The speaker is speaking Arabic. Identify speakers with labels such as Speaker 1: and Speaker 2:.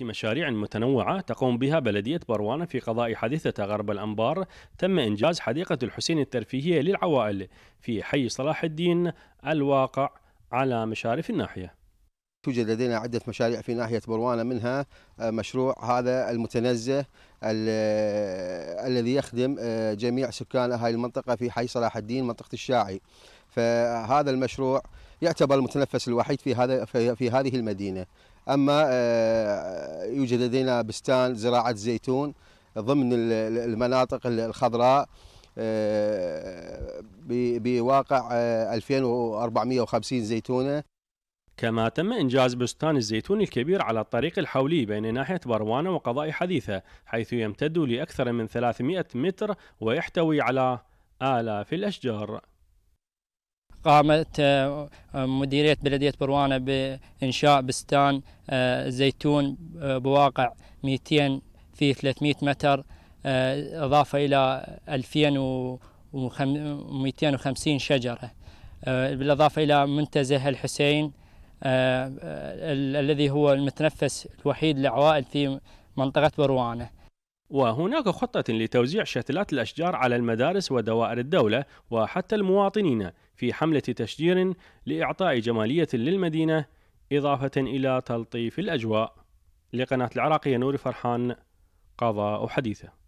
Speaker 1: مشاريع متنوعة تقوم بها بلدية بروانة في قضاء حادثة غرب الأنبار تم إنجاز حديقة الحسين الترفيهية للعوائل في حي صلاح الدين الواقع على مشارف الناحية
Speaker 2: توجد لدينا عدة مشاريع في ناحية بروانة منها آه، مشروع هذا المتنزه آه، الذي يخدم آه، جميع سكان هذه المنطقة في حي صلاح الدين منطقة الشاعي فهذا المشروع يعتبر المتنفس الوحيد في هذا في هذه المدينه اما آه، يوجد لدينا بستان زراعه زيتون ضمن المناطق الخضراء آه، بواقع 2450
Speaker 1: آه، زيتونه كما تم إنجاز بستان الزيتون الكبير على الطريق الحولي بين ناحية بروانة وقضاء حديثة حيث يمتد لأكثر من 300 متر
Speaker 3: ويحتوي على آلاف الأشجار قامت آه، آه، مديرية بلدية بروانة بإنشاء بستان آه، زيتون بواقع 200 في 300 متر إضافة إلى 2250 شجرة بالإضافة إلى منتزه الحسين الذي هو المتنفس الوحيد للعوائل في منطقة بروانة
Speaker 1: وهناك خطة لتوزيع شتلات الأشجار على المدارس ودوائر الدولة وحتى المواطنين في حملة تشجير لإعطاء جمالية للمدينة إضافة إلى تلطيف الأجواء لقناة العراقية نور فرحان قضاء حديثه